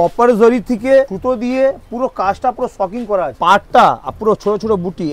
Copper জরি থেকে সুতো দিয়ে পুরো কাজটা পুরো শকিং করা আছে পাটটা পুরো ছোট ছোট বুটি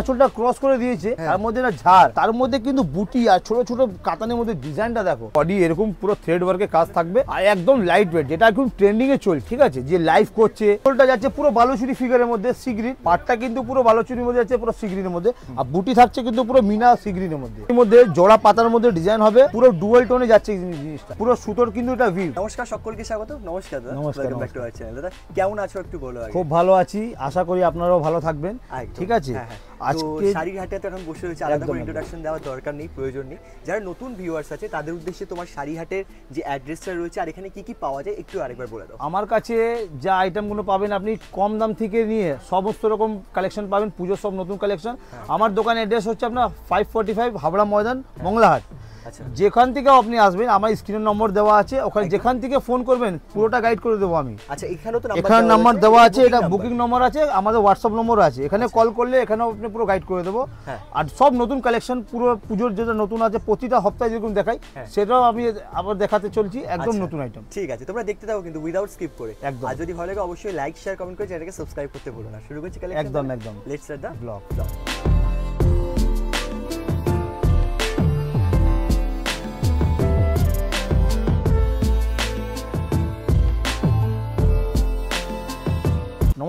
আঁচলটা ক্রস করে দিয়েছে হ্যাঁ। তার মধ্যে না ঝাড় তার মধ্যে কিন্তু বুটি আর ছোট ছোট কাতানের মধ্যে ডিজাইনটা দেখো বডি এরকম পুরো থ্রেড ওয়ার্কের কাজ থাকবে আর একদম লাইট ওয়েট যেটা এখন ট্রেন্ডিং এ চল ঠিক আছে যে লাইফ করছে আঁচলটা যাচ্ছে পুরো বালুচুরি ফিগারের মধ্যে সিগরিন পাটটা কিন্তু পুরো বালুচুরির মধ্যে যাচ্ছে পুরো সিগরিনের মধ্যে আর বুটি থাকছে কিন্তু পুরো মিনা সিগরিনের মধ্যে এর মধ্যে জোড়া পাতার মধ্যে ডিজাইন হবে পুরো ডুয়াল টোনে যাচ্ছে জিনিসটা পুরো সুতোর কিন্তু এটা ভিউ নমস্কার সকলকে স্বাগত নমস্কার দাদা welcome back to our channel দাদা কেমন আছো একটু বলো খুব ভালো আছি আশা করি আপনারাও ভালো থাকবেন ঠিক আছে হ্যাঁ, হ্যাঁ। আজকে শাড়িহাটে এখন বসে রয়েছে আলাদা করে ইন্ট্রোডাকশন দেওয়ার দরকার নেই প্রয়োজন নেই যারা নতুন ভিউয়ার্স আছে তাদের উদ্দেশ্যে তোমার শাড়িহাটের যে অ্যাড্রেসটা রয়েছে আর এখানে কি কি পাওয়া যায় একটু আরেকবার বলে দাও আমার কাছে যা আইটেমগুলো পাবেন আপনি কম দাম থেকে নিয়ে সমস্ত রকম কালেকশন পাবেন পুজোর সব নতুন কালেকশন হ্যাঁ। আমার দোকানের অ্যাড্রেস হচ্ছে আপনার five forty five Habra Maidan Monglahat আচ্ছা। যেখান থেকে আপনি আসবেন আমার স্ক্রিনের নম্বর দেওয়া আছে ওখানে আচ্ছা। যেখান থেকে ফোন করবেন পুরোটা গাইড করে দেবো আমি আচ্ছা এখানে তো এখানে নাম্বার দেওয়া আছে এটা বুকিং নম্বর আছে আমাদের হোয়াটসঅ্যাপ নম্বর আছে এখানে কল আচ্ছা। করলে এখানেও আপনি পুরো গাইড করে দেবো হ্যাঁ। আর সব নতুন কালেকশন পুরো পুজোর যেটা নতুন আছে প্রতিটা সপ্তাহে যেরকম দেখাই হ্যাঁ। সেটাও আমি আবার দেখাতে চলছি একদম নতুন আইটেম ঠিক আছে তোমরা দেখতে থাকো কিন্তু উইদাউট স্কিপ করে একদম আর যদি ভালো লাগে অবশ্যই লাইক শেয়ার কমেন্ট করে চ্যানেলকে সাবস্ক্রাইব করতে ভুলো না শুরু করছি একদম একদম let's start the blog blog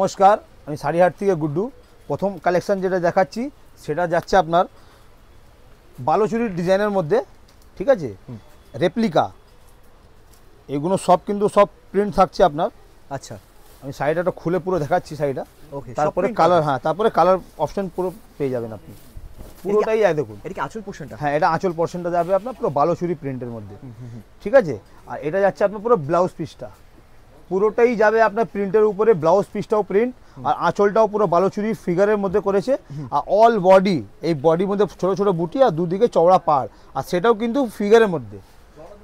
নমস্কার আমি সারিহাট থেকে গুড্ডু প্রথম কালেকশান যেটা দেখাচ্ছি সেটা যাচ্ছে আপনার বালোচুরির ডিজাইনের মধ্যে ঠিক আছে রেপ্লিকা এগুলো সব কিন্তু সব প্রিন্ট থাকছে আপনার আচ্ছা আমি শাড়িটা খুলে পুরো দেখাচ্ছি শাড়িটা ওকে তারপরে কালার হ্যাঁ তারপরে কালার অপশন পুরো পেয়ে যাবেন আপনি পুরোটাই আয় দেখুন এটা কি আঁচল পোর্শনটা হ্যাঁ এটা আঁচল পোর্শনটা যাবে আপনার পুরো বালোচুরি প্রিন্টের মধ্যে ঠিক আছে আর এটা যাচ্ছে আপনার পুরো ব্লাউজ পিসটা পুরোটাই যাবে আপনার প্রিন্টের উপরে ব্লাউজ পিসটাও প্রিন্ট আর আঁচলটাও পুরো বালোচুরি ফিগারের মধ্যে করেছে আর অল বডি এই বডির মধ্যে ছোট ছোট বুটি আর দুদিকে চওড়া পাড় আর সেটাও কিন্তু ফিগারের মধ্যে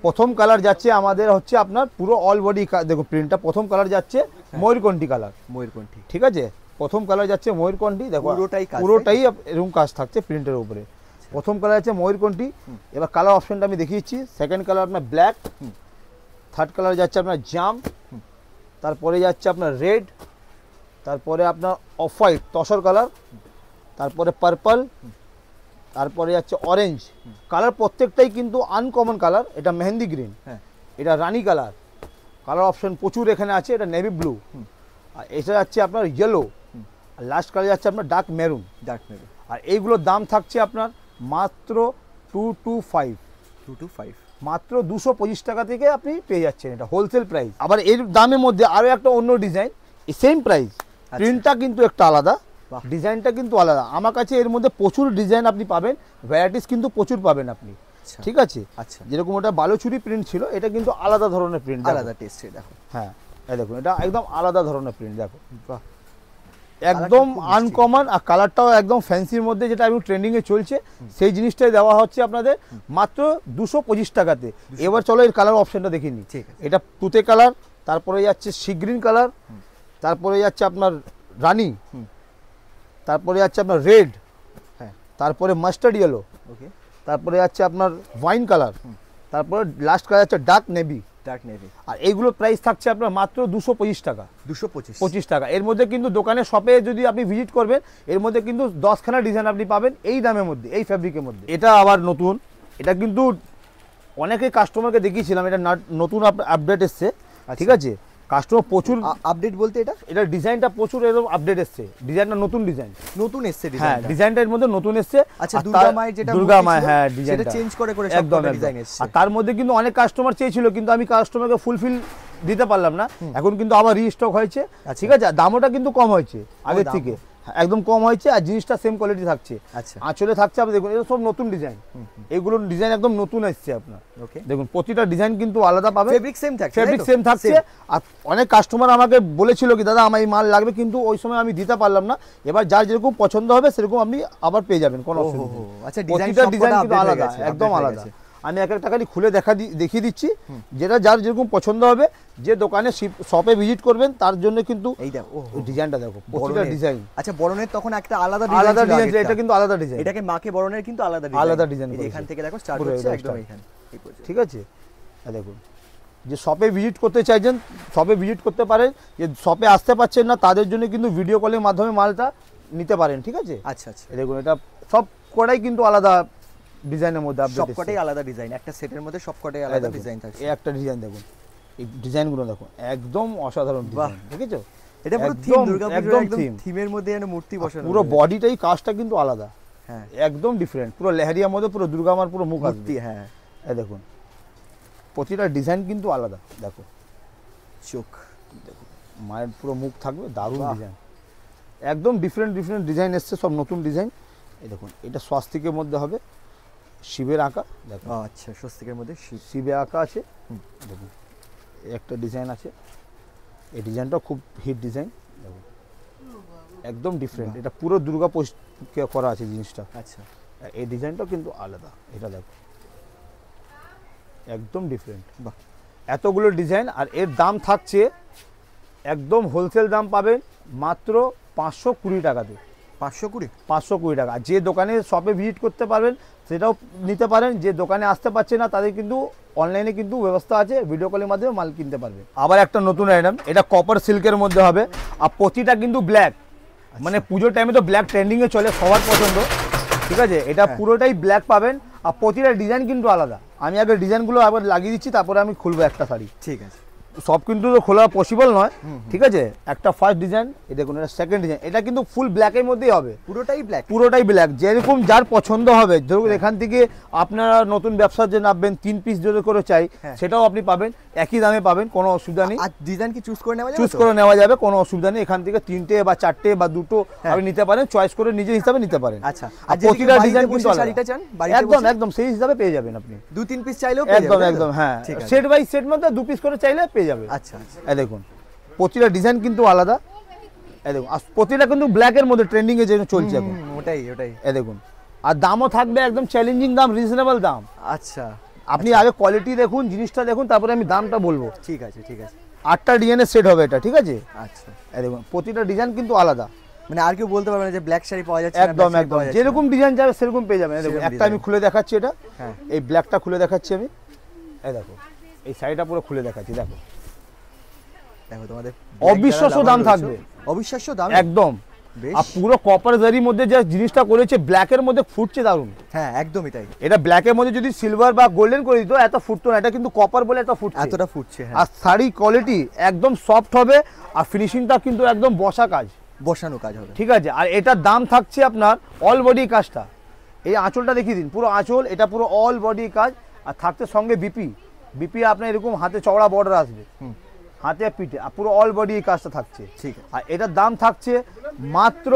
প্রথম কালার যাচ্ছে আমাদের হচ্ছে আপনার পুরো অল বডি দেখো প্রিন্টটা প্রথম কালার যাচ্ছে হ্যাঁ। ময়ূরকণ্ঠী কালার ময়ূরকণ্ঠী ঠিক আছে প্রথম কালার যাচ্ছে ময়ূরকণ্ঠী দেখো পুরোটাই পুরোটাই এরকম কাজ থাকছে প্রিন্টের উপরে আচ্ছা। প্রথম কালার আছে ময়ূরকণ্ঠী এবার কালার অপশনটা আমি দেখিয়েছি সেকেন্ড কালার আপনার ব্ল্যাক থার্ড কালার যাচ্ছে আপনার জাম্প তারপরে যাচ্ছে আপনার রেড তারপরে আপনার অফ হোয়াইট তসর কালার তারপরে পার্পল তারপরে যাচ্ছে অরেঞ্জ কালার প্রত্যেকটাই কিন্তু আনকমন কালার এটা মেহেন্দি গ্রিন হ্যাঁ। এটা রানি কালার কালার অপশন প্রচুর এখানে আছে এটা নেভি ব্লু আর এটা যাচ্ছে আপনার ইয়েলো আর লাস্ট কালার যাচ্ছে আপনার ডার্ক মেরুন ডার্ক মেরুন আর এইগুলোর দাম থাকছে আপনার মাত্র two two five two two five মাত্র দুশো পঁচিশ টাকা থেকে আপনি পেয়ে যাচ্ছেন এটা হোলসেল প্রাইস আবার এর দামের মধ্যে আরও একটা অন্য ডিজাইন সেম প্রাইস প্রিন্টটা কিন্তু একটা আলাদা ডিজাইনটা কিন্তু আলাদা আমার কাছে এর মধ্যে প্রচুর ডিজাইন আপনি পাবেন ভ্যারাইটিস কিন্তু প্রচুর পাবেন আপনি আচ্ছা। ঠিক আছে আচ্ছা যেরকম ওটা বালুচুরি প্রিন্ট ছিল এটা কিন্তু আলাদা ধরনের প্রিন্ট আলাদা টেস্ট দেখো হ্যাঁ দেখুন এটা একদম আলাদা ধরনের প্রিন্ট দেখো বাহ একদম আনকমন আর কালারটাও একদম ফ্যান্সির মধ্যে যেটা এখন ট্রেন্ডিংয়ে চলছে সেই জিনিসটাই দেওয়া হচ্ছে আপনাদের মাত্র দুশো পঁচিশ টাকাতে এবার চলো এর কালার অপশানটা দেখে নিই এটা তুতে কালার তারপরে যাচ্ছে সি গ্রিন কালার তারপরে যাচ্ছে আপনার রানি তারপরে যাচ্ছে আপনার রেড হ্যাঁ তারপরে মাস্টার্ড ইয়েলো ওকে তারপরে যাচ্ছে আপনার ওয়াইন কালার তারপরে লাস্ট কালার যাচ্ছে ডার্ক নেভি ডার্ক নেভি আর এইগুলো প্রাইস থাকছে আপনার মাত্র দুশো পঁচিশ টাকা দুশো পঁচিশ পঁচিশ টাকা এর মধ্যে কিন্তু দোকানে শপে যদি আপনি ভিজিট করবেন এর মধ্যে কিন্তু দশখানা ডিজাইন আপনি পাবেন এই দামের মধ্যে এই ফ্যাব্রিকের মধ্যে এটা আবার নতুন এটা কিন্তু অনেকে কাস্টমারকে দেখিয়েছিলাম এটা নতুন আপডেট এসছে আচ্ছা। ঠিক আছে কাস্টমার প্রচুর আপডেট বলতে এটা এটা ডিজাইনটা প্রচুর এরকম আপডেট এসছে ডিজাইনটা নতুন ডিজাইন নতুন এসছে হ্যাঁ এর মধ্যে নতুন এসছে আচ্ছা দুর্গা যেটা দুর্গা হ্যাঁ ডিজাইনটা চেঞ্জ করে করে সব ডিজাইন এসছে আর তার মধ্যে কিন্তু অনেক কাস্টমার চেয়েছিল কিন্তু আমি কাস্টমারকে ফুলফিল দিতে পারলাম না এখন কিন্তু আবার রিস্টক হয়েছে আচ্ছা। ঠিক আছে দামটা কিন্তু কম হয়েছে আগের থেকে একদম কম হয়েছে আর জিনিসটা সেম কোয়ালিটি থাকছে আচ্ছা আঁচলে থাকছে আপনি দেখুন এটা সব নতুন ডিজাইন এগুলোর ডিজাইন একদম নতুন আসছে আপনার ওকে দেখুন প্রতিটা ডিজাইন কিন্তু আলাদা পাবে ফেব্রিক সেম থাকছে ফেব্রিক সেম থাকছে আর অনেক কাস্টমার আমাকে বলেছিল কি দাদা আমার এই মাল লাগবে কিন্তু ওই সময় আমি দিতে পারলাম না এবার যার যেরকম পছন্দ হবে সেরকম আপনি আবার পেয়ে যাবেন কোনো অসুবিধা আচ্ছা ডিজাইনটা ডিজাইন কিন্তু আলাদা একদম আলাদা আমি এক একটা খালি খুলে দেখা দেখিয়ে দিচ্ছি যেটা যার যেরকম পছন্দ হবে যে দোকানে শপে ভিজিট করবেন তার জন্য কিন্তু এই দেখো ডিজাইনটা দেখো প্রতিটা ডিজাইন আচ্ছা বরণের তখন একটা আলাদা আলাদা ডিজাইন এটা কিন্তু আলাদা ডিজাইন এটাকে মাকে বরণের কিন্তু আলাদা ডিজাইন আলাদা ডিজাইন এখান থেকে দেখো স্টার্ট হচ্ছে একদম এখান ঠিক আছে হ্যাঁ, দেখুন যে শপে ভিজিট করতে চাইছেন শপে ভিজিট করতে পারেন যে শপে আসতে পারছেন না তাদের জন্য কিন্তু ভিডিও কলের মাধ্যমে মালটা নিতে পারেন ঠিক আছে আচ্ছা আচ্ছা দেখুন এটা সব কটাই কিন্তু আলাদা ডিজাইনের মধ্যে আপডেট সবকটাই আলাদা ডিজাইন একটা সেটের মধ্যে সবকটাই আলাদা ডিজাইন থাকে এই একটা ডিজাইন দেখুন এই ডিজাইনগুলো দেখো একদম অসাধারণ ডিজাইন দেখেছো এটা পুরো থিম দুর্গাপূজার একদম থিমের মধ্যে যেন মূর্তি বসানো পুরো বডিটাই কাজটা কিন্তু আলাদা হ্যাঁ একদম ডিফারেন্ট পুরো লেহারিয়ার মধ্যে পুরো দুর্গা মার পুরো মুখ আসবে হ্যাঁ এই দেখুন প্রতিটা ডিজাইন কিন্তু আলাদা দেখো চোখ দেখো মায়ের পুরো মুখ থাকবে দারুণ ডিজাইন একদম ডিফারেন্ট ডিফারেন্ট ডিজাইন এসছে সব নতুন ডিজাইন এই দেখুন এটা স্বাস্তিকের মধ্যে হবে শিবের আঁকা দেখো আচ্ছা স্বস্তিকের মধ্যে শিব শিবে আঁকা আছে দেখুন একটা ডিজাইন আছে এই ডিজাইনটা খুব হিট ডিজাইন দেখুন একদম ডিফারেন্ট এটা পুরো দুর্গা পোস্ট করা আছে জিনিসটা আচ্ছা এই ডিজাইনটাও কিন্তু আলাদা এটা দেখো একদম ডিফারেন্ট বাহ এতগুলো ডিজাইন আর এর দাম থাকছে একদম হোলসেল দাম পাবেন মাত্র পাঁচশো কুড়ি টাকাতে পাঁচশো কুড়ি পাঁচশো কুড়ি টাকা যে দোকানে শপে ভিজিট করতে পারবেন সেটাও নিতে পারেন যে দোকানে আসতে পারছে না তাদের কিন্তু অনলাইনে কিন্তু ব্যবস্থা আছে ভিডিও কলের মাধ্যমে মাল কিনতে পারবে আবার একটা নতুন আইটেম এটা কপার সিল্কের মধ্যে হবে আর প্রতিটা কিন্তু ব্ল্যাক আচ্ছা। মানে পুজোর টাইমে তো ব্ল্যাক ট্রেন্ডিংয়ে চলে সবার পছন্দ ঠিক আছে এটা হ্যাঁ। পুরোটাই ব্ল্যাক পাবেন আর প্রতিটা ডিজাইন কিন্তু আলাদা আমি আগে ডিজাইনগুলো আবার লাগিয়ে দিচ্ছি তারপরে আমি খুলবো একটা শাড়ি ঠিক আছে সব কিন্তু খোলা পসিবল নয় ঠিক আছে একটা ফার্স্ট ডিজাইন এটা কোনো একটা সেকেন্ড ডিজাইন এটা কিন্তু ফুল ব্ল্যাকের মধ্যেই হবে পুরোটাই ব্ল্যাক পুরোটাই ব্ল্যাক যেরকম যার পছন্দ হবে ধরুন হ্যাঁ। এখান থেকে আপনারা নতুন ব্যবসার যে নামবেন তিন পিস যদি করে চাই হ্যাঁ। সেটাও আপনি পাবেন একই দামে পাবেন কোনো অসুবিধা নেই আর ডিজাইন কি চুজ করে নেওয়া চুজ করে নেওয়া যাবে কোনো অসুবিধা নেই এখান থেকে তিনটে বা চারটে বা দুটো হ্যাঁ। আপনি নিতে পারেন চয়েস করে নিজের হিসাবে নিতে পারেন আচ্ছা আর প্রতিটা ডিজাইন কিন্তু একদম একদম সেই হিসাবে পেয়ে যাবেন আপনি দু তিন পিস চাইলেও একদম একদম হ্যাঁ সেট বাই সেট মধ্যে দু পিস করে চাইলে পেয়ে যাবে আচ্ছা, আচ্ছা এই দেখুন প্রতিটা ডিজাইন কিন্তু আলাদা এই দেখুন প্রতিটা কিন্তু ব্ল্যাকের মধ্যে ট্রেন্ডিংয়ে যে চলছে এখন ওটাই ওটাই এই দেখুন আর দামও থাকবে একদম চ্যালেঞ্জিং দাম রিজনেবল দাম আচ্ছা আপনি আচ্ছা। আগে কোয়ালিটি দেখুন জিনিসটা দেখুন তারপরে আমি দামটা বলবো ঠিক আছে ঠিক আছে আটটা ডিজাইনে সেট হবে এটা ঠিক আছে আচ্ছা এই দেখুন প্রতিটা ডিজাইন কিন্তু আলাদা মানে আর কেউ বলতে পারবে না যে ব্ল্যাক শাড়ি পাওয়া যাচ্ছে একদম একদম যেরকম ডিজাইন যাবে সেরকম পেয়ে যাবেন দেখুন একটা আমি খুলে দেখাচ্ছি এটা হ্যাঁ। এই ব্ল্যাকটা খুলে দেখাচ্ছি আমি এই দেখো এই শাড়িটা পুরো খুলে দেখাচ্ছি দেখো দেখো অবিশ্বাস্য দাম থাকবে অবিশ্বাস্য দাম একদম আর পুরো কপার জারির মধ্যে যে জিনিসটা করেছে ব্ল্যাকের মধ্যে ফুটছে দারুন হ্যাঁ একদমই তাই এটা ব্ল্যাকের মধ্যে যদি সিলভার বা গোল্ডেন করে দিত এত ফুটতো না এটা কিন্তু কপার বলে এত ফুটছে এতটা ফুটছে হ্যাঁ। আর শাড়ি কোয়ালিটি একদম সফট হবে আর ফিনিশিংটা কিন্তু একদম বসা কাজ বসানো কাজ হবে ঠিক আছে আর এটার দাম থাকছে আপনার অল বডি কাজটা এই আঁচলটা দেখিয়ে দিন পুরো আঁচল এটা পুরো অল বডি কাজ আর থাকতে সঙ্গে বিপি বিপি আপনার এরকম হাতে চওড়া বর্ডার আসবে হুম হাতে পিঠে পুরো অল বডি এই কাজটা থাকছে ঠিক আর এটার দাম থাকছে মাত্র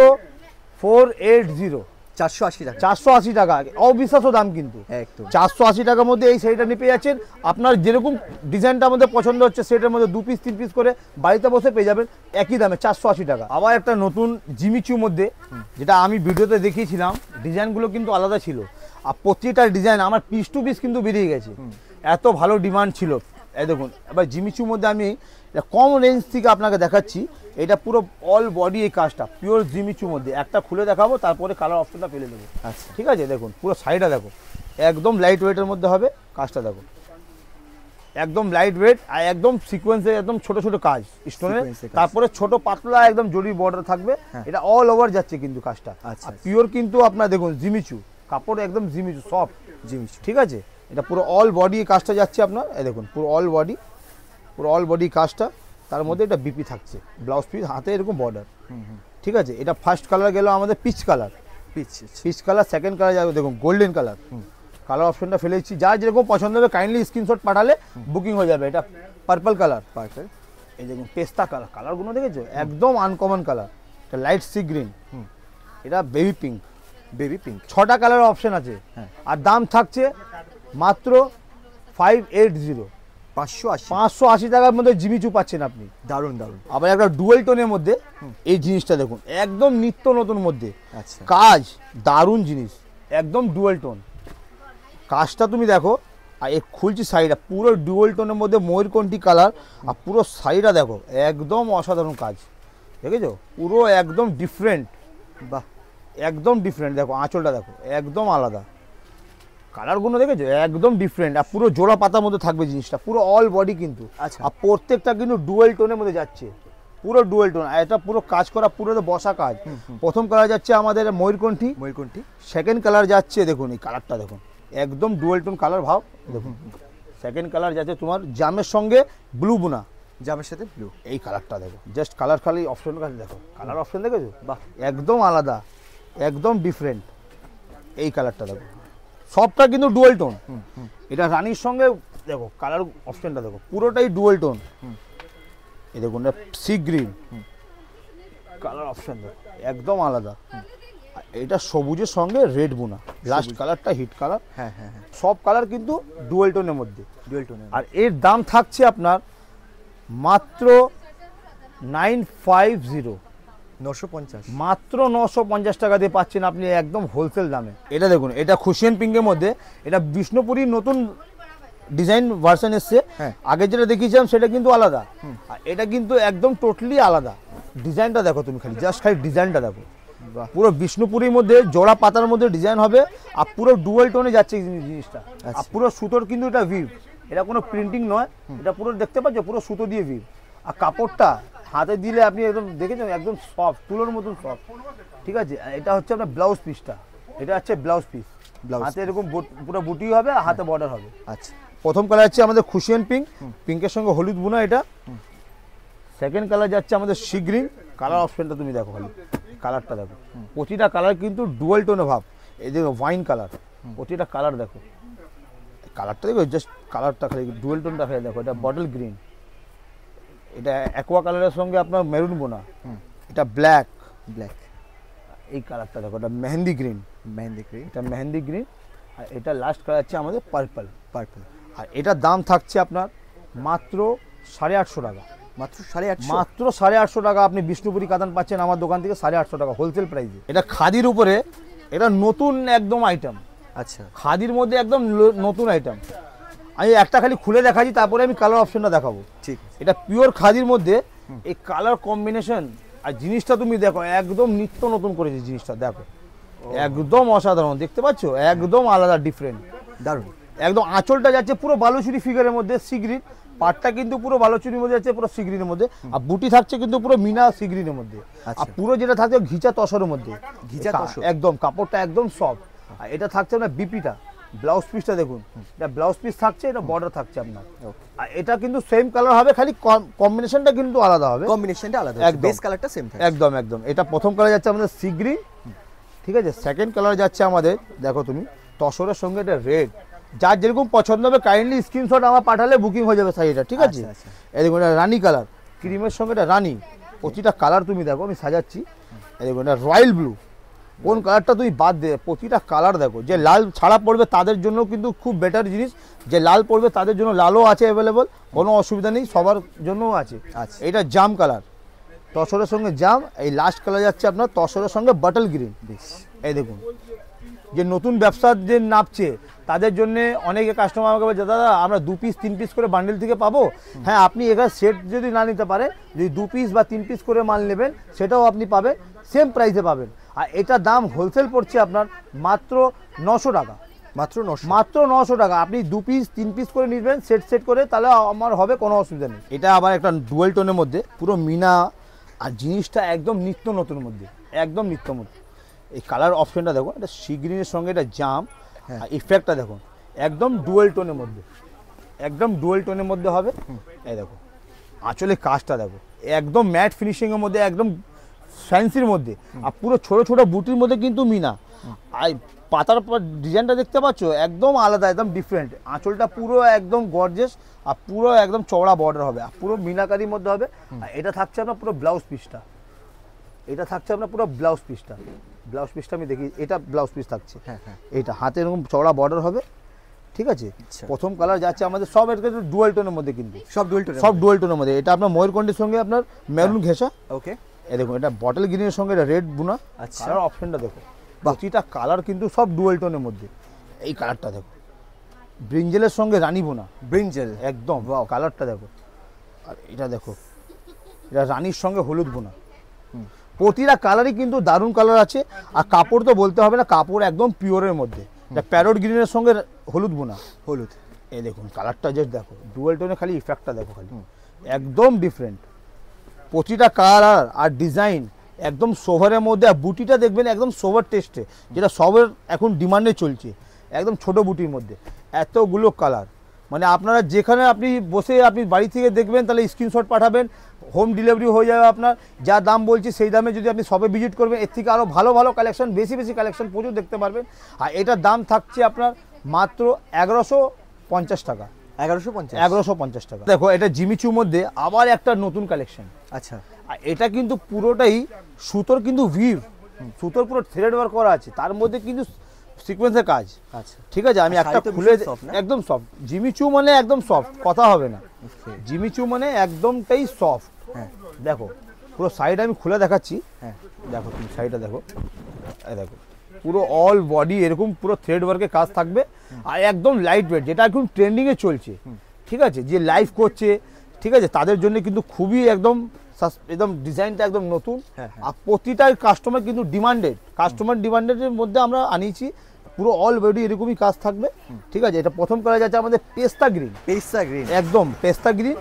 ফোর এইট জিরো চারশো আশি টাকা চারশো আশি টাকা অবিশ্বাস্য দাম কিন্তু একদম চারশো আশি টাকার মধ্যে এই শাড়িটা নিয়ে পেয়ে যাচ্ছেন আপনার যেরকম ডিজাইনটা আমাদের পছন্দ হচ্ছে সেটার মধ্যে দু পিস তিন পিস করে বাড়িতে বসে পেয়ে যাবেন একই দামে চারশো আশি টাকা আবার একটা নতুন জিমিচুর মধ্যে যেটা আমি ভিডিওতে দেখিয়েছিলাম ডিজাইনগুলো কিন্তু আলাদা ছিল আর প্রতিটা ডিজাইন আমার পিস টু পিস কিন্তু বেরিয়ে গেছে এত ভালো ডিমান্ড ছিল এই দেখুন এবার জিমিচুর মধ্যে আমি কম রেঞ্জ থেকে আপনাকে দেখাচ্ছি এটা পুরো অল বডি এই কাজটা পিওর জিমিচুর মধ্যে একটা খুলে দেখাবো তারপরে কালার অপশনটা ফেলে দেবো আচ্ছা ঠিক আছে দেখুন পুরো সাইডটা দেখো একদম লাইট ওয়েটের মধ্যে হবে কাজটা দেখো একদম লাইট ওয়েট আর একদম সিকোয়েন্সের একদম ছোট ছোট কাজ স্টোনের তারপরে ছোট পাতলা একদম জরি বর্ডার থাকবে হ্যাঁ। এটা অল ওভার যাচ্ছে কিন্তু কাজটা আচ্ছা পিওর আচ্ছা। কিন্তু আপনার দেখুন জিমিচু কাপড় একদম জিমিচু সফট জিমিচু ঠিক আছে এটা পুরো অল বডি কাজটা যাচ্ছে আপনার এই দেখুন পুরো অল বডি পুরো অল বডি কাজটা তার মধ্যে এটা বিপি থাকছে ব্লাউজ পিস হাতে এরকম বর্ডার ঠিক আছে এটা ফার্স্ট কালার গেল আমাদের peach colour peach peach colour second colour যাবে দেখুন গোল্ডেন কালার কালার অপশনটা ফেলে দিচ্ছি যা যেরকম পছন্দ হবে কাইন্ডলি স্ক্রিনশট পাঠালে বুকিং হয়ে যাবে এটা পার্পল কালার পার্পল এই দেখুন পেস্তা কালার কালারগুলো দেখেছো একদম আনকমন কালার এটা লাইট সি গ্রিন এটা বেবি পিঙ্ক বেবি পিঙ্ক ছটা কালার অপশন আছে হ্যাঁ। আর দাম থাকছে মাত্র ফাইভ এইট জিরো পাঁচশো আশি পাঁচশো আশি টাকার মধ্যে জিমিচু পাচ্ছেন আপনি দারুণ দারুণ আবার একটা ডুয়েল টোনের মধ্যে এই জিনিসটা দেখুন একদম নিত্য নতুন মধ্যে আচ্ছা। কাজ দারুণ জিনিস একদম ডুয়েল টোন কাজটা তুমি দেখো আর এই খুলছি শাড়িটা পুরো ডুয়েল টোনের মধ্যে ময়ূরকণ্ঠি কালার আর পুরো শাড়িটা দেখো একদম অসাধারণ কাজ দেখেছো পুরো একদম ডিফারেন্ট বা একদম ডিফারেন্ট দেখো আঁচলটা দেখো একদম আলাদা কালারগুলো দেখেছো একদম ডিফারেন্ট আর পুরো জোড়া পাতার মধ্যে থাকবে জিনিসটা পুরো অল বডি কিন্তু আচ্ছা আর প্রত্যেকটা কিন্তু ডুয়েল টোনের মধ্যে যাচ্ছে পুরো ডুয়েল টোন আর এটা পুরো কাজ করা পুরো বসা কাজ প্রথম কালার যাচ্ছে আমাদের ময়ূরকণ্ঠি ময়ূরকণ্ঠি সেকেন্ড কালার যাচ্ছে দেখুন এই কালারটা দেখুন একদম ডুয়েল টোন কালার ভাব দেখুন সেকেন্ড কালার যাচ্ছে তোমার জামের সঙ্গে ব্লু বুনা জামের সাথে ব্লু এই কালারটা দেখো জাস্ট কালার খালি অপশন কাছে দেখো কালার অপশন দেখেছো বাহ একদম আলাদা একদম ডিফারেন্ট এই কালারটা দেখো সবটা কিন্তু ডুয়েল টোন এটা রানির সঙ্গে দেখো কালার অপশনটা দেখো পুরোটাই ডুয়েল টোন এ দেখুন সি গ্রিন কালার অপশন দেখো একদম আলাদা এটা সবুজের সঙ্গে রেড বুনা লাস্ট কালারটা হিট কালার হ্যাঁ হ্যাঁ সব কালার কিন্তু ডুয়েল টোনের মধ্যে ডুয়েল টোনের আর এর দাম থাকছে আপনার মাত্র নাইন ফাইভ জিরো মাত্র মাত্র পঞ্চাশ টাকা দিয়ে পাচ্ছেন আপনি একদম হোলসেল দামে এটা দেখুন এটা খুশিয়ান পিঙ্কের মধ্যে এটা বিষ্ণুপুরী নতুন ডিজাইন ভার্সন এসছে হ্যাঁ। আগে যেটা দেখিয়েছিলাম সেটা কিন্তু আলাদা এটা কিন্তু একদম টোটালি আলাদা ডিজাইনটা দেখো তুমি খালি জাস্ট খালি ডিজাইনটা দেখো পুরো বিষ্ণুপুরীর মধ্যে জোড়া পাতার মধ্যে ডিজাইন হবে আর পুরো ডুয়েল টোনে যাচ্ছে জিনিসটা আর আচ্ছা। পুরো সুতোর কিন্তু এটা ভিভ এটা কোনো প্রিন্টিং নয় এটা পুরো দেখতে পাচ্ছ পুরো সুতো দিয়ে ভিভ আর কাপড়টা হাতে দিলে আপনি একদম দেখেছেন একদম সফট তুলোর মতন সফট ঠিক আছে এটা হচ্ছে আপনার ব্লাউজ পিসটা এটা হচ্ছে ব্লাউজ পিস হাতে এরকম পুরো বুটি হবে আর হাতে বর্ডার হবে আচ্ছা প্রথম কালার হচ্ছে আমাদের খুশিয়ান পিঙ্ক পিঙ্কের সঙ্গে হলুদ বুনা এটা সেকেন্ড কালার যাচ্ছে আমাদের সি গ্রিন কালার অপশনটা তুমি দেখো ভালো কালারটা দেখো প্রতিটা কালার কিন্তু ডুয়েল টোনে ভাব এই দেখো ওয়াইন কালার প্রতিটা কালার দেখো কালারটা দেখো জাস্ট কালারটা খালি ডুয়েল টোনটা খালি দেখো এটা বটল গ্রিন এটা অ্যাকোয়া কালারের সঙ্গে আপনার মেরুন বোনা এটা ব্ল্যাক ব্ল্যাক এই কালারটা দেখো এটা মেহেন্দি গ্রিন মেহেন্দি গ্রিন এটা মেহেন্দি গ্রিন আর এটা লাস্ট কালার হচ্ছে আমাদের পার্পল পার্পল আর এটার দাম থাকছে আপনার মাত্র সাড়ে আটশো টাকা মাত্র সাড়ে আটশো মাত্র সাড়ে আটশো টাকা আপনি বিষ্ণুপুরি কাতান পাচ্ছেন আমার দোকান থেকে সাড়ে আটশো টাকা হোলসেল প্রাইসে এটা খাদির উপরে এটা নতুন একদম আইটেম আচ্ছা খাদির মধ্যে একদম নতুন আইটেম আমি একটা খালি খুলে দেখাচ্ছি তারপরে আমি কালার অপশনটা দেখাবো ঠিক এটা পিওর খাদির মধ্যে এই কালার কম্বিনেশন আর জিনিসটা তুমি দেখো একদম নিত্য নতুন করেছে জিনিসটা দেখো একদম অসাধারণ দেখতে পাচ্ছ একদম আলাদা ডিফারেন্ট দারুণ একদম আঁচলটা যাচ্ছে পুরো বালুচুরি ফিগারের মধ্যে সিগ্রিন পাটটা কিন্তু পুরো বালুচুরির মধ্যে যাচ্ছে পুরো সিগ্রিনের মধ্যে আর বুটি থাকছে কিন্তু পুরো মিনা সিগ্রিনের মধ্যে আর আচ্ছা। পুরো যেটা থাকছে ঘিচা তসরের মধ্যে ঘিচা একদম কাপড়টা একদম সফট হ্যাঁ। আর এটা থাকছে না বিপিটা ব্লাউজ পিসটা দেখুন এটা ব্লাউজ পিস থাকছে এটা বর্ডার থাকছে আপনার আর এটা কিন্তু সেম কালার হবে খালি কম্বিনেশনটা কিন্তু আলাদা হবে কম্বিনেশনটা আলাদা একদম বেস কালারটা সেম থাকে একদম একদম এটা প্রথম কালার যাচ্ছে আমাদের সি গ্রিন ঠিক আছে সেকেন্ড কালার যাচ্ছে আমাদের দেখো তুমি তসরের সঙ্গে এটা রেড যার যেরকম পছন্দ হবে কাইন্ডলি স্ক্রিনশট আমার পাঠালে বুকিং হয়ে যাবে শাড়িটা ঠিক আছে আচ্ছা, আচ্ছা। এরকম এটা রানি কালার ক্রিমের সঙ্গে এটা রানি প্রতিটা কালার তুমি দেখো আমি সাজাচ্ছি এরকম এটা রয়্যাল ব্লু কোন কালারটা তুমি বাদ দিয়ে প্রতিটা কালার দেখো যে লাল ছাড়া পড়বে তাদের জন্য কিন্তু খুব বেটার জিনিস যে লাল পড়বে তাদের জন্য লালও আছে অ্যাভেলেবল কোনো অসুবিধা নেই সবার জন্যও আছে আচ্ছা এটা জাম কালার তসরের সঙ্গে জাম এই লাস্ট কালার যাচ্ছে আপনার তসরের সঙ্গে বাটল গ্রিন এই দেখুন যে নতুন ব্যবসার যে নাপছে তাদের জন্য অনেকে কাস্টমার আমাকে বলছে দাদা আমরা দু পিস তিন পিস করে বান্ডেল থেকে পাবো হ্যাঁ আপনি এখানে সেট যদি না নিতে পারে যদি দু পিস বা তিন পিস করে মাল নেবেন সেটাও আপনি পাবেন সেম প্রাইসে পাবেন আর এটা দাম হোলসেল পড়ছে আপনার মাত্র নশো টাকা মাত্র নশো মাত্র নশো টাকা আপনি দু পিস তিন পিস করে নিবেন সেট সেট করে তাহলে আমার হবে কোনো অসুবিধা নেই এটা আবার একটা ডুয়েল টোনের মধ্যে পুরো মিনা আর জিনিসটা একদম নিত্য নতুন মধ্যে একদম নিত্য মধ্যে এই কালার অপশনটা দেখো এটা সি সঙ্গে এটা জাম হ্যাঁ। ইফেক্টটা দেখুন একদম ডুয়েল টোনের মধ্যে একদম ডুয়েল টোনের মধ্যে হবে এই দেখো আঁচলে কাজটা দেখো একদম ম্যাট ফিনিশিংয়ের মধ্যে একদম ফ্যান্সির মধ্যে আর পুরো ছোট ছোট বুটির মধ্যে কিন্তু মিনা আর পাতার ডিজাইনটা দেখতে পাচ্ছ একদম আলাদা একদম ডিফারেন্ট আঁচলটা পুরো একদম গর্জেস আর পুরো একদম চওড়া বর্ডার হবে আর পুরো মিনাকারির মধ্যে হবে আর এটা থাকছে আপনার পুরো ব্লাউজ পিসটা এটা থাকছে আপনার পুরো ব্লাউজ পিসটা ব্লাউজ পিসটা আমি দেখি এটা ব্লাউজ পিস থাকছে হ্যাঁ, হ্যাঁ। এটা হাতে এরকম চওড়া বর্ডার হবে ঠিক আছে আচ্ছা। প্রথম কালার যাচ্ছে আমাদের সব এটা ডুয়াল টোনের মধ্যে কিন্তু সব ডুয়াল টোন সব ডুয়াল টোনের মধ্যে এটা আপনার কন্ডির সঙ্গে আপনার মেরুন হ্যাঁ। ঘেঁষা ওকে এ দেখুন এটা বটল গ্রিনের সঙ্গে এটা রেড বুনা কালার আচ্ছা। অপশনটা দেখো প্রতিটা কালার কিন্তু সব ডুয়েল টোনের মধ্যে এই কালারটা দেখো ব্রিঞ্জেলের সঙ্গে রানী বোনা ব্রিঞ্জেল একদম বা কালারটা দেখো আর এটা দেখো এটা রানীর সঙ্গে হলুদ বোনা প্রতিটা কালারই কিন্তু দারুণ কালার আছে আর কাপড় তো বলতে হবে না কাপড় একদম পিওরের মধ্যে এটা গ্রিনের সঙ্গে হলুদ বোনা হলুদ এই দেখুন কালারটা জাস্ট দেখো ডুয়েল টোনে খালি ইফেক্টটা দেখো খালি একদম ডিফারেন্ট প্রতিটা কালার আর ডিজাইন একদম সোভারের মধ্যে আর বুটিটা দেখবেন একদম সোভার টেস্টে যেটা সবের এখন ডিমান্ডে চলছে একদম ছোট বুটির মধ্যে এতগুলো কালার মানে আপনারা যেখানে আপনি বসে আপনি বাড়ি থেকে দেখবেন তাহলে স্ক্রিনশট পাঠাবেন হোম ডেলিভারি হয়ে যাবে আপনার যা দাম বলছি সেই দামে যদি আপনি সবে ভিজিট করবেন এর থেকে আরও ভালো ভালো কালেকশন বেশি বেশি কালেকশন প্রচুর দেখতে পারবেন আর এটার দাম থাকছে আপনার মাত্র এগারোশো পঞ্চাশ টাকা এগারোশো পঞ্চাশ এগারোশো পঞ্চাশ টাকা দেখো এটা জিমিচুর মধ্যে আবার একটা নতুন কালেকশন আচ্ছা আর এটা কিন্তু পুরোটাই সুতোর কিন্তু ভিভ সুতোর পুরো থ্রেড ওয়ার্ক করা আছে তার মধ্যে কিন্তু সিকোয়েন্সের কাজ আচ্ছা ঠিক আছে আমি একটা খুলে একদম সফট জিমি চু মানে একদম সফট কথা হবে না জিমি চু মানে একদমটাই সফট হ্যাঁ দেখো পুরো সাইড আমি খুলে দেখাচ্ছি হ্যাঁ দেখো তুমি সাইডটা দেখো দেখো পুরো অল বডি এরকম পুরো থ্রেড ওয়ার্কে কাজ থাকবে আর একদম লাইট ওয়েট যেটা এখন ট্রেন্ডিংয়ে চলছে ঠিক আছে যে লাইফ করছে ঠিক আছে তাদের জন্য কিন্তু খুবই একদম একদম ডিজাইনটা একদম নতুন হ্যাঁ, হ্যাঁ। আর প্রতিটা কাস্টমার কিন্তু ডিমান্ডেড কাস্টমার ডিমান্ডেডের মধ্যে আমরা আনিয়েছি পুরো অল বডি এরকমই কাজ থাকবে ঠিক আছে এটা প্রথম কালার যাচ্ছে আমাদের পেস্তা গ্রিন পেস্তা গ্রিন একদম পেস্তা গ্রিন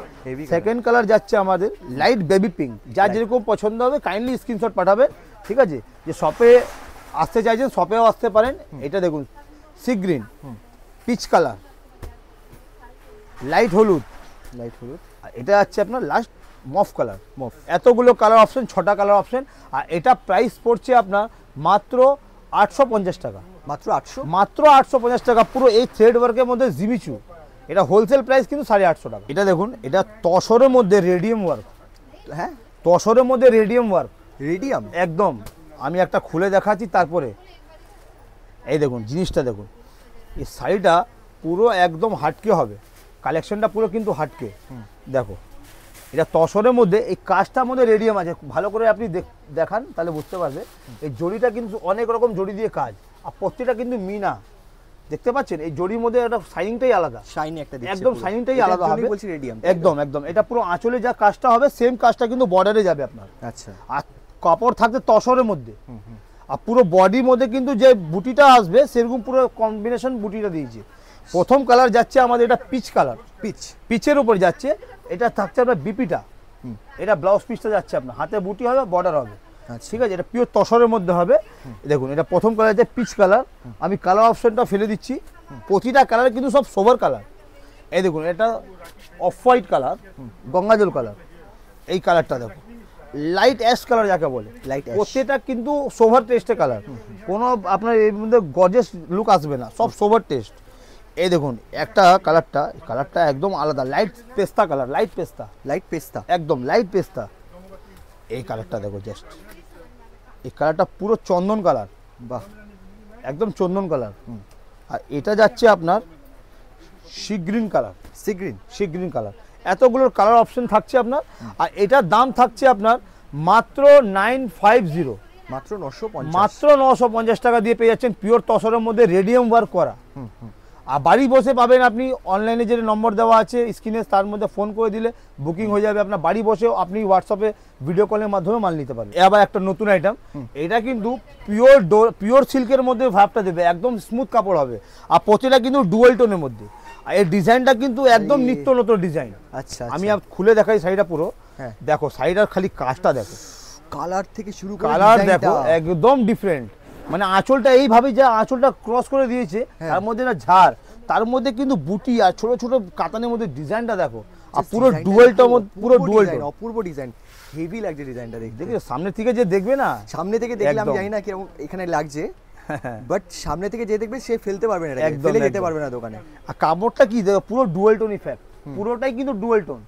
সেকেন্ড কালার যাচ্ছে আমাদের লাইট বেবি পিঙ্ক যা যেরকম পছন্দ হবে কাইন্ডলি স্ক্রিনশট পাঠাবে ঠিক আছে যে শপে আসতে চাইছেন শপেও আসতে পারেন এটা দেখুন sea green peach colour light হলুদ লাইট হলুদ এটা আছে আপনার লাস্ট মফ কালার মফ এতগুলো কালার অপশন ছটা কালার অপশন আর এটা প্রাইস পড়ছে আপনার মাত্র আটশো টাকা মাত্র আটশো মাত্র আটশো টাকা পুরো এই থ্রেড ওয়ার্কের মধ্যে জিবিচু এটা হোলসেল প্রাইস কিন্তু সাড়ে আটশো টাকা এটা দেখুন এটা তসরের মধ্যে রেডিয়াম ওয়ার্ক হ্যাঁ তসরের মধ্যে রেডিয়াম ওয়ার্ক রেডিয়াম একদম আমি একটা খুলে দেখাচ্ছি তারপরে এই দেখুন জিনিসটা দেখুন এই শাড়িটা পুরো একদম হাটকে হবে কালেকশনটা পুরো কিন্তু হাটকে দেখো এটা তসরের মধ্যে এই কাজটার মধ্যে রেডিয়াম আছে ভালো করে আপনি দেখান তাহলে বুঝতে পারবে এই জড়িটা কিন্তু অনেক রকম জড়ি দিয়ে কাজ আর প্রত্যেকটা কিন্তু মিনা দেখতে পাচ্ছেন এই জড়ির মধ্যে একটা শাইনিংটাই আলাদা শাইনি একটা একদম শাইনিংটাই আলাদা হবে বলছি রেডিয়াম একদম একদম এটা পুরো আঁচলে যা কাজটা হবে সেম কাজটা কিন্তু বর্ডারে যাবে আপনার আচ্ছা আর কাপড় থাকতে তসরের মধ্যে আর পুরো বডির মধ্যে কিন্তু যে বুটিটা আসবে সেরকম পুরো কম্বিনেশন বুটিটা দিয়েছে প্রথম কালার যাচ্ছে আমাদের এটা পিচ কালার পিচ পিচের উপর যাচ্ছে এটা থাকছে আপনার বিপিটা এটা ব্লাউজ পিসটা যাচ্ছে আপনার হাতে বুটি হবে বর্ডার হবে আচ্ছা। ঠিক আছে এটা পিওর তসরের মধ্যে হবে দেখুন এটা প্রথম কালার যে পিচ কালার আমি কালার অপশনটা ফেলে দিচ্ছি প্রতিটা কালার কিন্তু সব সোভার কালার এই দেখুন এটা অফ হোয়াইট কালার গঙ্গাজল কালার এই কালারটা দেখো লাইট অ্যাশ কালার যাকে বলে লাইট প্রত্যেকটা কিন্তু সোভার টেস্টে কালার কোনো আপনার এর মধ্যে গজেস লুক আসবে না সব সোভার টেস্ট এই দেখুন একটা কালারটা কালারটা একদম আলাদা লাইট পেস্তা কালার লাইট পেস্তা লাইট পেস্তা একদম লাইট পেস্তা এই কালারটা দেখো জাস্ট এই কালারটা পুরো চন্দন কালার বাহ একদম চন্দন কালার আর এটা যাচ্ছে আপনার sea green colour sea green sea green colour এতগুলোর কালার অপশন থাকছে আপনার আর এটার দাম থাকছে আপনার মাত্র নাইন ফাইভ জিরো মাত্র নশো মাত্র নশো পঞ্চাশ টাকা দিয়ে পেয়ে যাচ্ছেন পিওর তসরের মধ্যে রেডিয়াম ওয়ার্ক করা হুম হুম আর বাড়ি বসে পাবেন আপনি অনলাইনে যে নম্বর দেওয়া আছে স্ক্রিনে তার মধ্যে ফোন করে দিলে বুকিং হয়ে যাবে আপনার বাড়ি বসেও আপনি হোয়াটসঅ্যাপে ভিডিও কলের মাধ্যমে মাল নিতে পারেন আবার একটা নতুন আইটেম এটা কিন্তু পিওর পিওর সিল্কের মধ্যে ভাবটা দেবে একদম স্মুথ কাপড় হবে আর প্রতিটা কিন্তু ডুয়েল টোনের মধ্যে আর এর ডিজাইনটা কিন্তু একদম নিত্য নতুন ডিজাইন আচ্ছা আমি আচ্ছা। খুলে দেখাই শাড়িটা পুরো হ্যাঁ। দেখো শাড়িটার খালি কাজটা দেখো কালার থেকে শুরু কালার দেখো একদম ডিফারেন্ট মানে আঁচলটা এইভাবে যে আঁচলটা ক্রস করে দিয়েছে হ্যাঁ। তার মধ্যে না ঝাড় তার মধ্যে কিন্তু বুটি আর ছোট ছোট কাতানের মধ্যে ডিজাইনটা দেখো আর পুরো ডুয়েলটা পুরো ডুয়েল অপূর্ব ডিজাইন হেভি লাগছে ডিজাইনটা দেখ দেখো সামনে থেকে যে দেখবে না সামনে থেকে দেখলে আমি জানি না কিরকম এখানে লাগছে বাট সামনে থেকে যে দেখবে সে ফেলতে পারবে না ফেলে যেতে পারবে না দোকানে আর কাপড়টা কি দেখো পুরো ডুয়েল টোনই ফ্যাক্ট পুরোটাই কিন্তু ডুয়েল টোন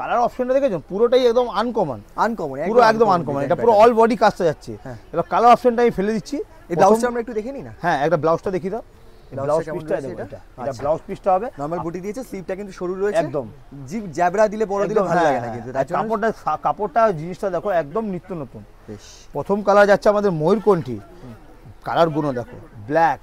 কালার অপশনটা দেখেছেন পুরোটাই একদম আনকমন আনকমন পুরো একদম আনকমন এটা পুরো অল বডি কাজটা যাচ্ছে হ্যাঁ। এবার কালার অপশনটা আমি ফেলে দিচ্ছি এই ব্লাউজটা আমরা একটু দেখে না হ্যাঁ একটা ব্লাউজটা দেখি দাও ব্লাউজ পিসটা এটা এটা ব্লাউজ পিসটা আচ্ছা। হবে নরমাল বুটি দিয়েছে স্লিপটা কিন্তু সরু রয়েছে একদম জিপ জ্যাবরা দিলে বড় দিলে ভালো হ্যাঁ, লাগে না হ্যাঁ, কিন্তু কাপড়টা কাপড়টা জিনিসটা দেখো একদম নিত্য নতুন প্রথম কালার যাচ্ছে আমাদের ময়ূরকণ্ঠী কালারগুলো দেখো ব্ল্যাক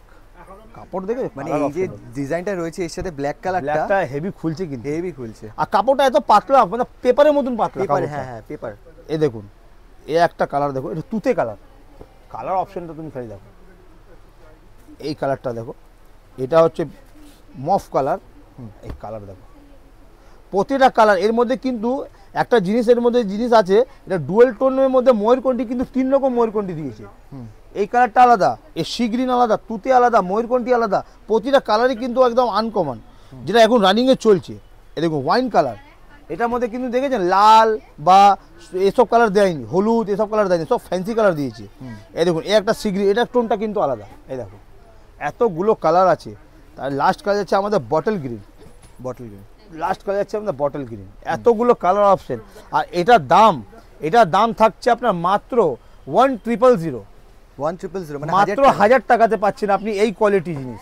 কাপড় দেখে মানে এই যে ডিজাইনটা রয়েছে এর সাথে ব্ল্যাক কালারটা হেভি খুলছে কিন্তু হেভি খুলছে আর কাপড়টা এত পাতলা মানে পেপারের মতন পাতলা পেপার হ্যাঁ হ্যাঁ পেপার এ দেখুন এ একটা কালার দেখো এটা তুতে কালার কালার অপশনটা তুমি খালি দেখো এই কালারটা দেখো এটা হচ্ছে মফ কালার এই কালার দেখো প্রতিটা কালার এর মধ্যে কিন্তু একটা জিনিসের মধ্যে জিনিস আছে এটা ডুয়েল টোনের মধ্যে ময়ূরকণ্ঠী কিন্তু তিন রকম ময়ূরকণ্ঠী দিয়েছে এই কালারটা আলাদা এই সি আলাদা তুতে আলাদা ময়ূরকণ্ঠি আলাদা প্রতিটা কালারই কিন্তু একদম আনকমন যেটা এখন রানিংয়ে চলছে এ দেখুন ওয়াইন কালার এটার মধ্যে কিন্তু দেখেছেন লাল বা এসব কালার দেয়নি হলুদ এসব কালার দেয়নি সব ফ্যান্সি কালার দিয়েছে এ দেখুন এ একটা সিগ্রি এটার টোনটা কিন্তু আলাদা এই দেখো এতগুলো কালার আছে তার লাস্ট কালার যাচ্ছে আমাদের bottle green bottle green last colour যাচ্ছে আমাদের বটল গ্রিন এতগুলো কালার অপশন আর এটার দাম এটার দাম থাকছে আপনার মাত্র ওয়ান ট্রিপল জিরো 1000 মানে মাত্র হাজার টাকাতে পাচ্ছেন আপনি এই কোয়ালিটি জিনিস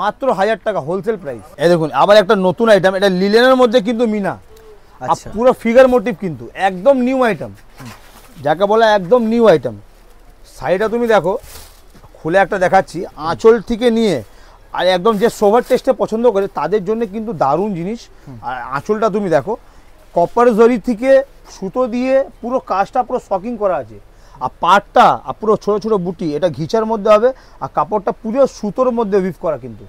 মাত্র হাজার টাকা হোলসেল প্রাইস এই দেখুন আবার একটা নতুন আইটেম এটা লিলেনের মধ্যে কিন্তু মিনা আচ্ছা পুরো ফিগার মোটিভ কিন্তু একদম নিউ আইটেম যাকে বলা একদম নিউ আইটেম শাড়িটা তুমি দেখো খুলে একটা দেখাচ্ছি আঁচল থেকে নিয়ে আর একদম যে সোভার টেস্টে পছন্দ করে তাদের জন্য কিন্তু দারুণ জিনিস আর আঁচলটা তুমি দেখো কপার জরি থেকে সুতো দিয়ে পুরো কাজটা পুরো শকিং করা আছে আর পাটটা আর পুরো ছোটো ছোটো বুটি এটা ঘিচার মধ্যে হবে আর কাপড়টা পুরো সুতোর মধ্যে উইফ করা কিন্তু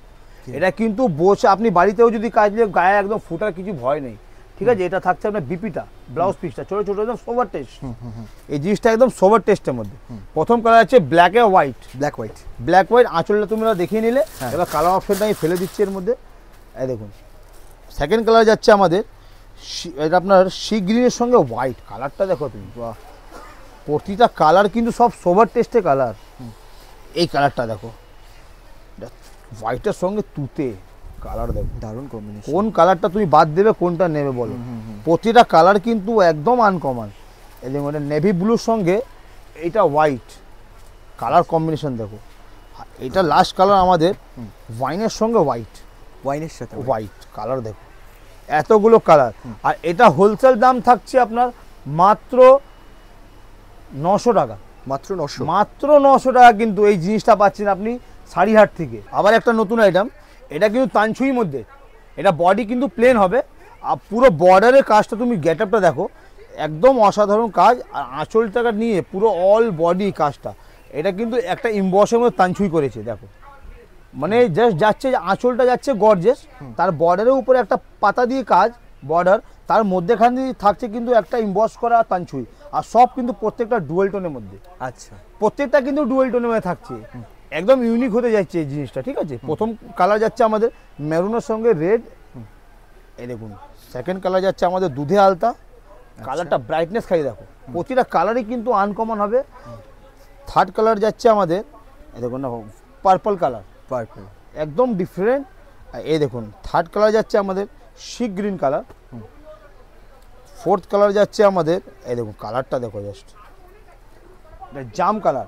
এটা কিন্তু বসে আপনি বাড়িতেও যদি কাজ নিয়ে গায়ে একদম ফোটার কিছু ভয় নেই ঠিক আছে এটা থাকছে আপনার বিপিটা ব্লাউজ পিসটা ছোটো ছোটো একদম সোভার টেস্ট এই জিনিসটা একদম সোভার টেস্টের মধ্যে প্রথম কালার আছে ব্ল্যাকে white black white black white আঁচলটা ওরা দেখিয়ে নিলে হ্যাঁ। এবার কালার অপশনটা আমি ফেলে দিচ্ছি এর মধ্যে এই দেখুন সেকেন্ড কালার যাচ্ছে আমাদের এটা আপনার সি গ্রিনের সঙ্গে হোয়াইট কালারটা দেখো তুমি বাহ প্রতিটা কালার কিন্তু সব সোভার টেস্টে কালার এই কালারটা দেখো হোয়াইটের সঙ্গে তুতে কালার দেখো দারুণ কম্বিনেশন কোন কালারটা তুমি বাদ দেবে কোনটা নেবে বলো প্রতিটা কালার কিন্তু একদম আনকমন এই দেখুন নেভি ব্লুর সঙ্গে এটা হোয়াইট কালার কম্বিনেশন দেখো এটা লাস্ট কালার আমাদের ওয়াইনের সঙ্গে হোয়াইট ওয়াইনের সাথে হোয়াইট কালার দেখো এতগুলো কালার আর এটা হোলসেল দাম থাকছে আপনার মাত্র নশো টাকা মাত্র নশো মাত্র নশো টাকা কিন্তু এই জিনিসটা পাচ্ছেন আপনি সারিহাট থেকে আবার একটা নতুন আইটেম এটা কিন্তু তানছুই মধ্যে এটা বডি কিন্তু প্লেন হবে আর পুরো বর্ডারের কাজটা তুমি গেট আপটা দেখো একদম অসাধারণ কাজ আর আঁচলটাকে নিয়ে পুরো অল বডি কাজটা এটা কিন্তু একটা ইম্বসের মধ্যে তানছুই করেছে দেখো মানে জাস্ট যাচ্ছে আঁচলটা যাচ্ছে গর্জেস তার বর্ডারের উপরে একটা পাতা দিয়ে কাজ বর্ডার তার দিয়ে থাকছে কিন্তু একটা ইম্বস করা তানছুই আর সব কিন্তু প্রত্যেকটা ডুয়েল টোনের মধ্যে আচ্ছা প্রত্যেকটা কিন্তু ডুয়েল টোনের মধ্যে থাকছে একদম ইউনিক হতে যাচ্ছে এই জিনিসটা ঠিক আছে প্রথম কালার যাচ্ছে আমাদের মেরুনের সঙ্গে রেড এই দেখুন সেকেন্ড কালার যাচ্ছে আমাদের দুধে আলতা কালারটা ব্রাইটনেস খাই দেখো প্রতিটা কালারই কিন্তু আনকমন হবে থার্ড কালার যাচ্ছে আমাদের এই দেখুন না পার্পল কালার পার্পল একদম ডিফারেন্ট এই দেখুন থার্ড কালার যাচ্ছে আমাদের শিক গ্রিন কালার ফোর্থ কালার যাচ্ছে আমাদের এই দেখুন কালারটা দেখো জাস্ট এটা জাম কালার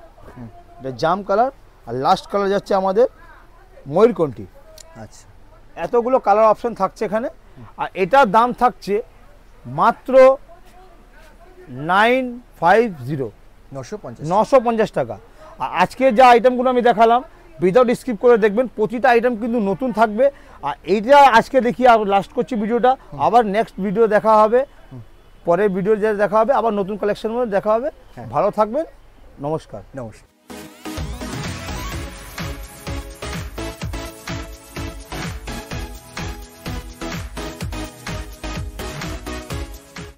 এটা জাম কালার আর লাস্ট কালার যাচ্ছে আমাদের ময়ূরকণ্ঠি আচ্ছা এতগুলো কালার অপশন থাকছে এখানে আর এটার দাম থাকছে মাত্র নাইন ফাইভ জিরো নশো পঞ্চাশ টাকা আর আজকে যা আইটেমগুলো আমি দেখালাম উইদাউট স্কিপ করে দেখবেন প্রতিটা আইটেম কিন্তু নতুন থাকবে আর এইটা আজকে দেখি আর লাস্ট করছি ভিডিওটা আবার নেক্সট ভিডিও দেখা হবে পরের ভিডিও দেখা হবে আবার নতুন কালেকশন দেখা হবে হ্যাঁ। ভালো থাকবেন নমস্কার নমস্কার